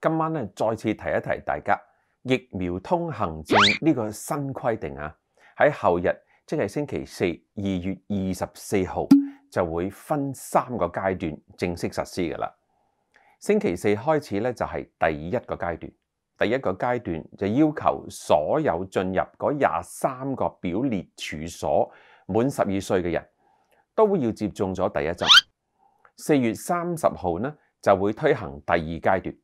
今晚咧再次提一提大家疫苗通行证呢个新规定啊！喺后日即系星期四二月二十四号就会分三个阶段正式实施噶啦。星期四开始咧就系第一个阶段，第一个阶段就要求所有进入嗰廿三个表列处所满十二岁嘅人都要接种咗第一针。四月三十号呢就会推行第二阶段。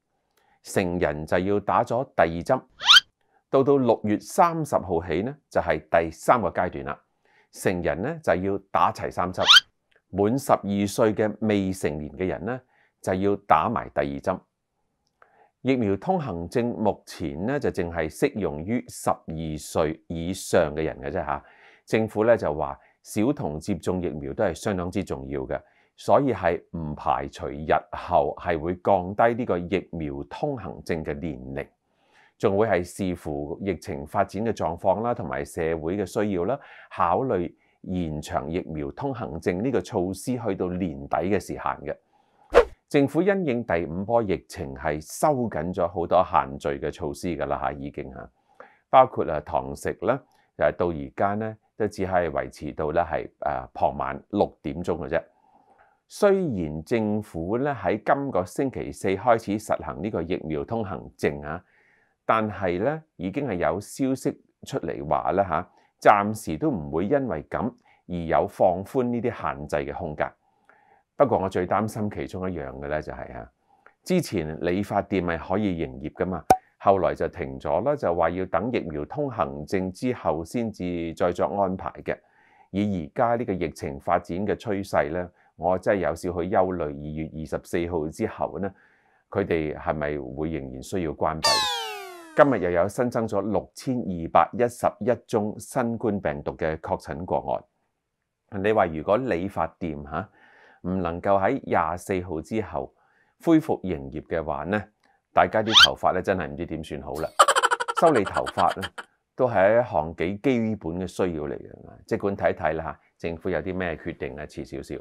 成人就要打咗第二针，到到六月三十号起呢，就系第三个阶段啦。成人呢就要打齐三针，满十二岁嘅未成年嘅人呢就要打埋第二针。疫苗通行证目前呢就净系适用于十二岁以上嘅人嘅啫吓，政府呢就话小童接种疫苗都系相当之重要嘅。所以係唔排除日後係會降低呢個疫苗通行證嘅年齡，仲會係視乎疫情發展嘅狀況啦，同埋社會嘅需要啦，考慮延長疫苗通行證呢個措施去到年底嘅時限嘅。政府因應第五波疫情係收緊咗好多限聚嘅措施㗎啦嚇，已經嚇，包括啊堂食啦，誒到而家咧都只係維持到咧係誒傍晚六點鐘嘅啫。虽然政府咧喺今个星期四开始实行呢个疫苗通行证啊，但系咧已经系有消息出嚟话咧吓，暂时都唔会因为咁而有放宽呢啲限制嘅空间。不过我最担心其中一样嘅咧就系啊，之前理发店係可以营业噶嘛，后来就停咗啦，就话要等疫苗通行证之后先至再作安排嘅。以而家呢个疫情发展嘅趋势咧。我真系有少少忧虑，二月二十四号之后呢，佢哋系咪会仍然需要关闭？今日又有新增咗六千二百一十一宗新冠病毒嘅确诊个案。你话如果理发店吓唔能够喺廿四号之后恢复营业嘅话呢？大家啲头发咧真系唔知点算好啦。修理头发咧都系一项几基本嘅需要嚟嘅。即管睇睇啦政府有啲咩决定啊？迟少少。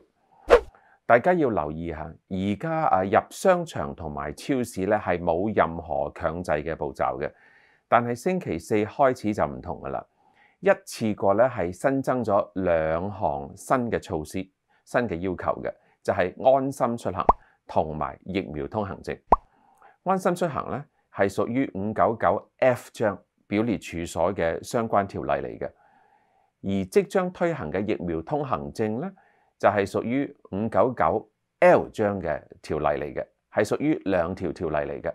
大家要留意下，而家啊入商场同埋超市咧系冇任何强制嘅步骤嘅，但系星期四开始就唔同噶啦，一次过咧系新增咗两项新嘅措施、新嘅要求嘅，就系安心出行同埋疫苗通行证。安心出行咧系属于五九九 F 章表列处所嘅相关条例嚟嘅，而即将推行嘅疫苗通行证咧。就係屬於五九九 L 章嘅條例嚟嘅，係屬於兩條條例嚟嘅。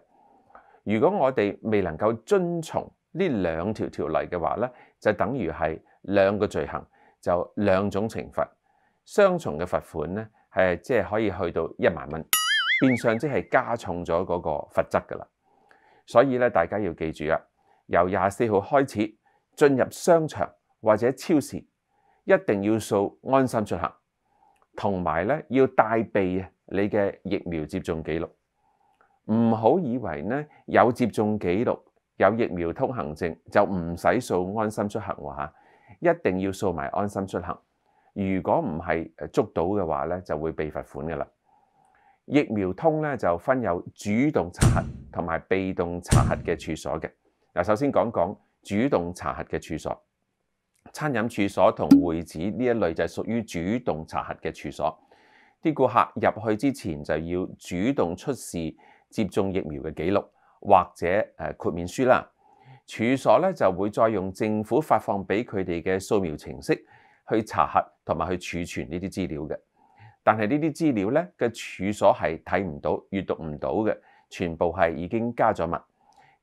如果我哋未能夠遵從呢兩條條例嘅話咧，就等於係兩個罪行，就兩種懲罰，雙重嘅罰款咧，係即係可以去到一萬蚊，變相即係加重咗嗰個罰則㗎啦。所以咧，大家要記住啊，由廿四號開始進入商場或者超市，一定要掃安心出行。同埋咧，要帶備你嘅疫苗接種記錄，唔好以為咧有接種記錄、有疫苗通行證就唔使掃安心出行喎嚇，一定要掃埋安心出行。如果唔係捉到嘅話咧，就會被罰款噶啦。疫苗通咧就分有主動查核同埋被動查核嘅處所嘅。嗱，首先講講主動查核嘅處所。餐饮处所同会址呢一类就系属于主动查核嘅处所，啲顾客入去之前就要主动出示接种疫苗嘅记录或者诶豁免书啦。处所咧就会再用政府发放俾佢哋嘅扫描程式去查核同埋去储存呢啲资料嘅，但系呢啲资料咧嘅处所系睇唔到、阅读唔到嘅，全部系已经加咗密。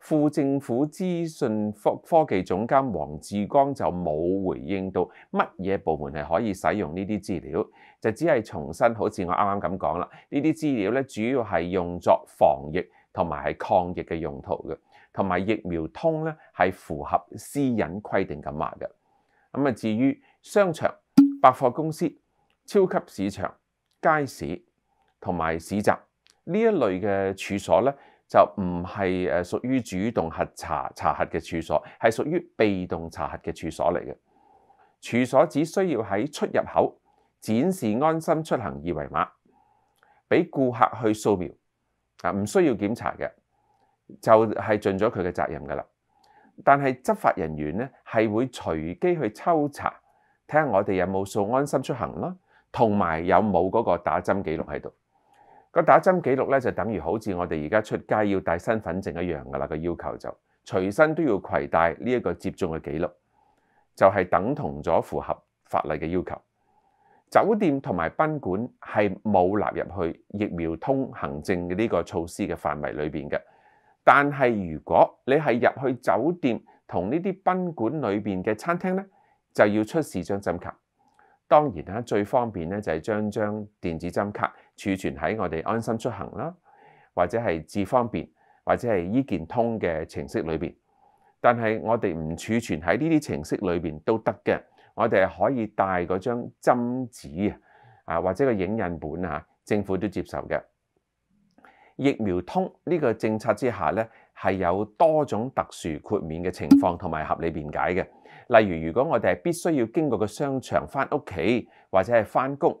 副政府資訊科科技總監黃志光就冇回應到乜嘢部門係可以使用呢啲資料，就只係重新好似我啱啱咁講啦。呢啲資料咧主要係用作防疫同埋係抗疫嘅用途嘅，同埋疫苗通咧係符合私隱規定咁話嘅。咁啊，至於商場、百貨公司、超級市場、街市同埋市集呢一類嘅處所咧。就唔係誒屬於主動核查查核嘅處所，係屬於被動查核嘅處所嚟嘅。處所只需要喺出入口展示安心出行二維碼，俾顧客去掃描啊，唔需要檢查嘅，就係盡咗佢嘅責任噶啦。但係執法人員咧係會隨機去抽查，睇下我哋有冇掃安心出行啦，同埋有冇嗰個打針記錄喺度。個打針記錄咧，就等於好似我哋而家出街要帶身份證一樣噶啦。個要求就隨身都要攜帶呢一個接種嘅記錄，就係等同咗符合法例嘅要求。酒店同埋賓館係冇納入去疫苗通行證嘅呢個措施嘅範圍裏邊嘅。但係如果你係入去酒店同呢啲賓館裏邊嘅餐廳咧，就要出示張針卡。當然啦，最方便咧就係將張電子針卡。储存喺我哋安心出行啦，或者系至方便，或者系医健通嘅程式里边。但系我哋唔储存喺呢啲程式里边都得嘅。我哋系可以带嗰张针纸啊，啊或者个影印本啊，政府都接受嘅。疫苗通呢个政策之下呢，系有多种特殊豁免嘅情况同埋合理辩解嘅。例如，如果我哋系必须要经过个商场翻屋企或者系翻工。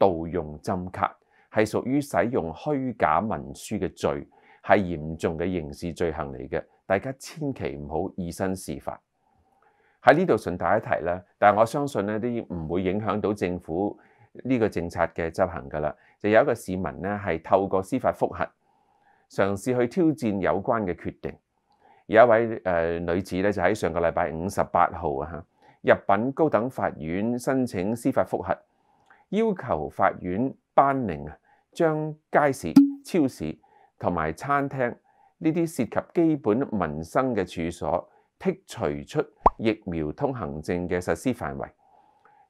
盗用针卡系属于使用虚假文书嘅罪，系严重嘅刑事罪行嚟嘅。大家千祈唔好以身试法。喺呢度顺带一提啦，但系我相信呢啲唔会影响到政府呢个政策嘅执行噶啦。就有一个市民呢，系透过司法复核尝试去挑战有关嘅决定。有一位诶女子咧，就喺上个礼拜五十八号啊，哈，入禀高等法院申请司法复核。要求法院颁令啊，将街市、超市同埋餐厅呢啲涉及基本民生嘅处所剔除出疫苗通行证嘅实施范围。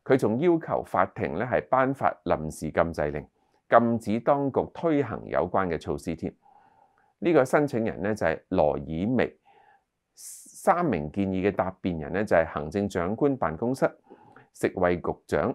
佢仲要求法庭咧系颁发临时禁制令，禁止当局推行有关嘅措施。添呢个申请人咧就系罗尔薇，三名建议嘅答辩人咧就系行政长官办公室食卫局长。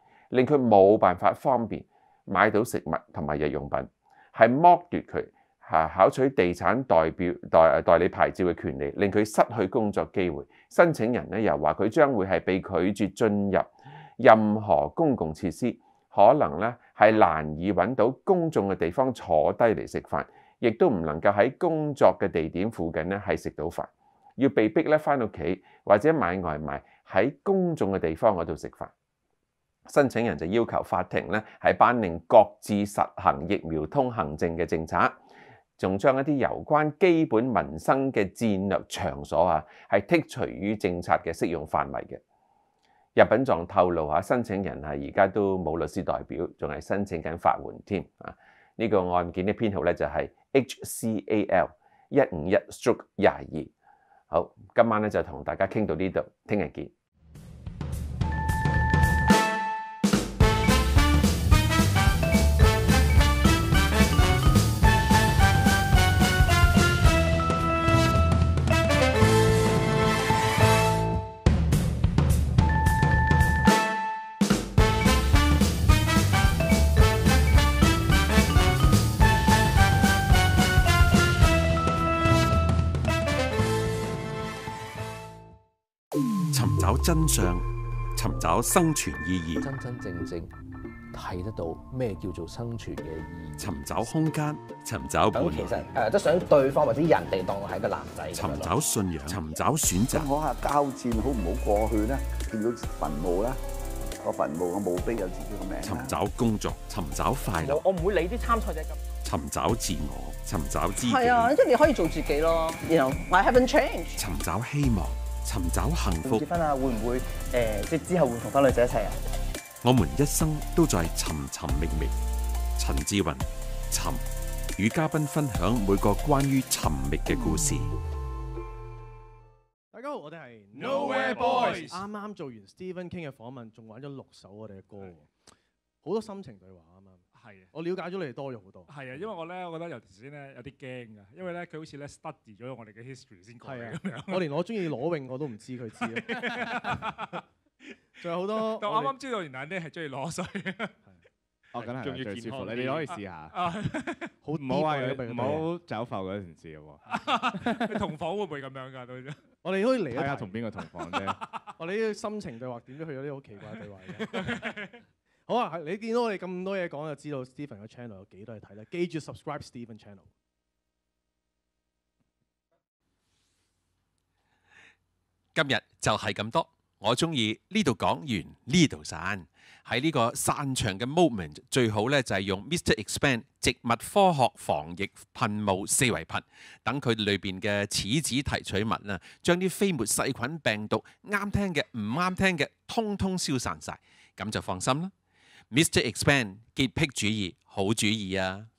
令佢冇辦法方便買到食物同埋日用品，係剝奪佢嚇考取地產代表代代理牌照嘅權利，令佢失去工作機會。申請人咧又話佢將會係被拒絕進入任何公共設施，可能咧係難以揾到公眾嘅地方坐低嚟食飯，亦都唔能夠喺工作嘅地點附近咧係食到飯，要被逼咧翻到屋企或者買外賣喺公眾嘅地方嗰度食飯。申請人就要求法庭咧，係班令各自實行疫苗通行證嘅政策，仲將一啲有關基本民生嘅戰略場所啊，係剔除於政策嘅適用範圍嘅。日品狀透露啊，申請人係而家都冇律師代表，仲係申請緊法援添啊。呢個案件的編號咧就係 H C A L 一五一六廿二。好，今晚咧就同大家傾到呢度，聽日見。真相，尋找生存意義，真真正正睇得到咩叫做生存嘅意義。尋找空間，尋找……本其實誒，即想對方或者人哋當我係一個男仔。尋找信仰，尋找選擇。我下交戰好唔好過去咧？見到坟墓咧，個坟墓嘅墓碑有自己個名。尋找工作，尋找快樂。我唔會理啲參賽者咁。尋找自我，尋找自己。係啊，即你可以做自己咯。然後，I haven't changed。尋找希望。寻找幸福。结婚啊，会唔会诶，即系之后会同翻女仔一齐啊？我们一生都在寻寻觅觅。陈志云寻与嘉宾分享每个关于寻觅嘅故事。大家好，我哋系 Nowhere Boys。啱啱做完 Stephen King 嘅访问，仲玩咗六首我哋嘅歌，好多心情对话。我了解咗你哋多咗好多。係啊，因為我咧，我覺得由頭先咧有啲驚㗎，因為咧佢好似咧 study 咗我哋嘅 history 先講嘅咁樣。我連我中意裸泳我都唔知佢知。仲有好多。但啱啱知道原來咧係中意裸水。哦，梗係最舒服，你你可以試下。好唔好話唔好找浮嗰陣時喎？同房會唔會咁樣㗎？都我哋可以嚟睇下同邊個同房啫。我哋呢啲心情對話點都去到啲好奇怪對話？好啊！你見到我哋咁多嘢講，就知道 Stephen 嘅 channel 有幾多嘢睇啦。記住 subscribe Stephen channel。今日就係咁多。我中意呢度講完呢度散喺呢個散場嘅 moment，最好呢就係用 Mr. Expand 植物科學防疫噴霧四維噴，等佢裏邊嘅齒子提取物啊，將啲飛沫細菌病毒啱聽嘅唔啱聽嘅，通通消散晒，咁就放心啦。Mr. Expand 洁癖主意，好主意啊！